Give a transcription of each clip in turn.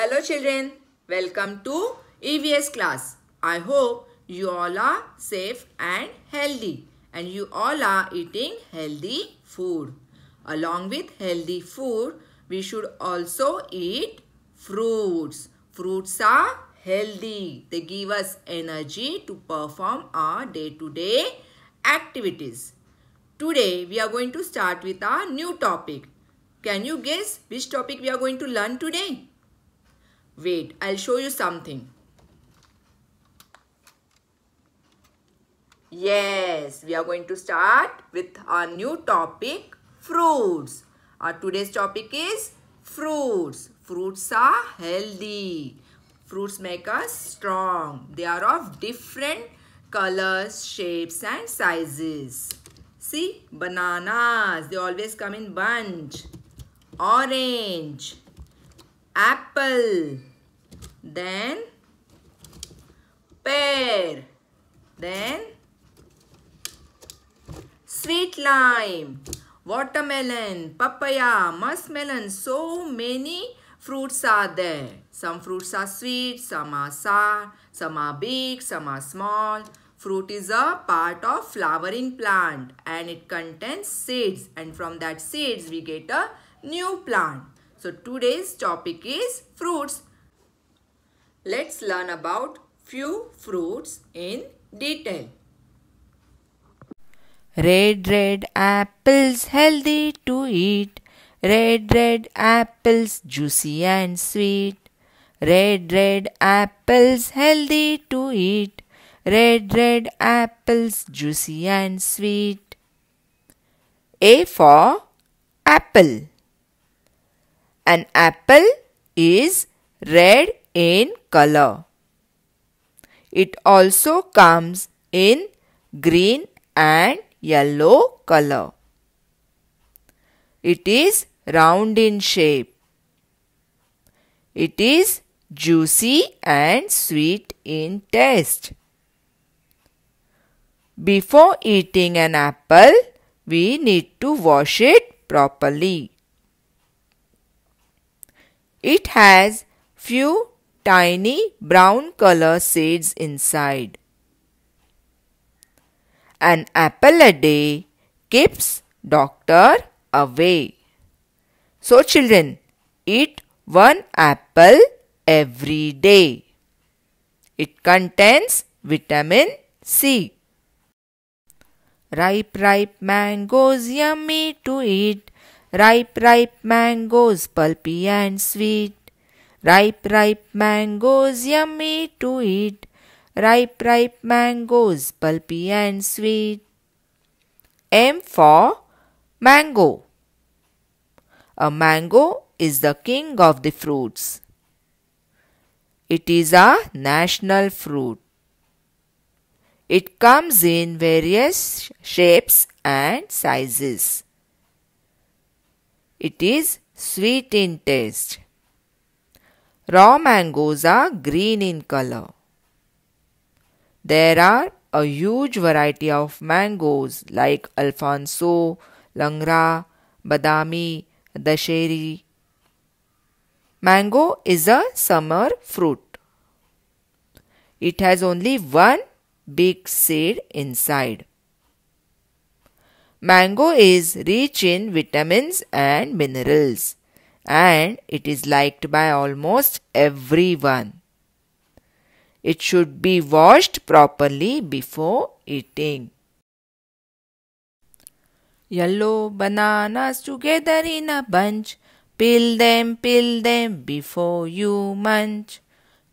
Hello children, welcome to EVS class. I hope you all are safe and healthy and you all are eating healthy food. Along with healthy food, we should also eat fruits. Fruits are healthy. They give us energy to perform our day-to-day -day activities. Today, we are going to start with our new topic. Can you guess which topic we are going to learn today? Wait, I'll show you something. Yes, we are going to start with our new topic, fruits. Our today's topic is fruits. Fruits are healthy. Fruits make us strong. They are of different colors, shapes and sizes. See, bananas, they always come in bunch. Orange, apple, then pear, then sweet lime, watermelon, papaya, muskmelon. So many fruits are there. Some fruits are sweet, some are sour, some are big, some are small. Fruit is a part of flowering plant and it contains seeds and from that seeds we get a new plant. So today's topic is fruits. Let's learn about few fruits in detail. Red, red apples healthy to eat. Red, red apples juicy and sweet. Red, red apples healthy to eat. Red, red apples juicy and sweet. A for apple. An apple is red in color. It also comes in green and yellow color. It is round in shape. It is juicy and sweet in taste. Before eating an apple, we need to wash it properly. It has few tiny brown color seeds inside. An apple a day keeps doctor away. So children, eat one apple every day. It contains vitamin C. Ripe, ripe mangoes, yummy to eat. Ripe, ripe mangoes, pulpy and sweet. Ripe, ripe mangoes, yummy to eat. Ripe, ripe mangoes, pulpy and sweet. M for mango. A mango is the king of the fruits. It is a national fruit. It comes in various shapes and sizes. It is sweet in taste. Raw mangoes are green in color. There are a huge variety of mangoes like Alfonso, Langra, Badami, Dasheri. Mango is a summer fruit. It has only one big seed inside. Mango is rich in vitamins and minerals and it is liked by almost everyone. It should be washed properly before eating. Yellow bananas together in a bunch. Peel them, peel them before you munch.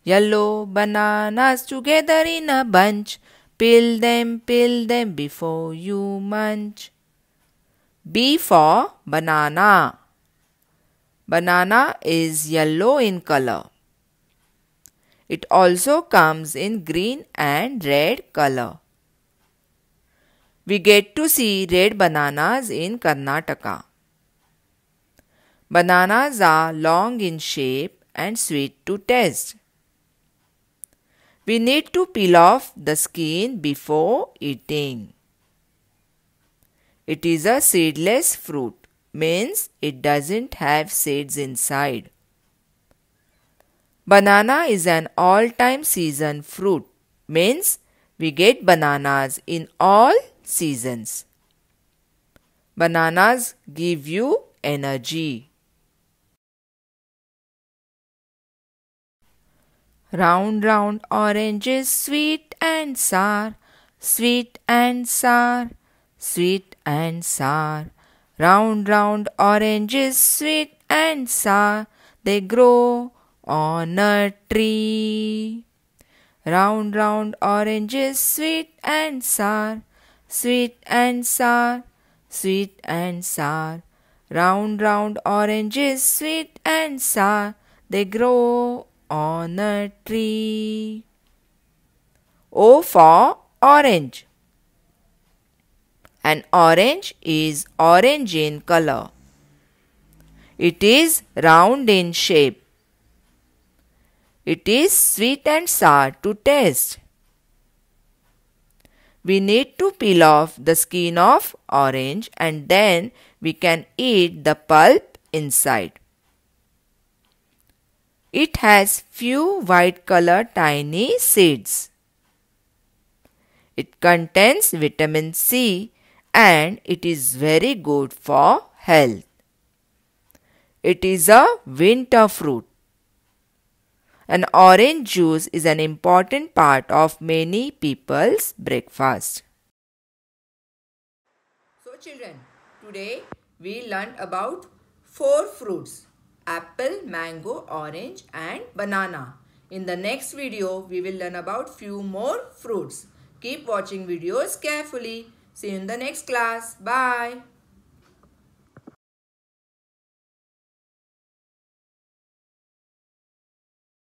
Yellow bananas together in a bunch. Peel them, peel them before you munch. B for banana. Banana is yellow in color. It also comes in green and red color. We get to see red bananas in Karnataka. Bananas are long in shape and sweet to taste. We need to peel off the skin before eating. It is a seedless fruit means it doesn't have seeds inside. Banana is an all-time season fruit means we get bananas in all seasons. Bananas give you energy. Round round oranges sweet and sour, sweet and sour, sweet and sour. Round, round oranges, sweet and sour, they grow on a tree. Round, round oranges, sweet and sour, sweet and sour, sweet and sour. Round, round oranges, sweet and sour, they grow on a tree. O for orange and orange is orange in color. It is round in shape. It is sweet and sour to taste. We need to peel off the skin of orange and then we can eat the pulp inside. It has few white color tiny seeds. It contains vitamin C and it is very good for health. It is a winter fruit. An orange juice is an important part of many people's breakfast. So children, today we learned about four fruits apple, mango, orange and banana. In the next video, we will learn about few more fruits. Keep watching videos carefully. See you in the next class. Bye.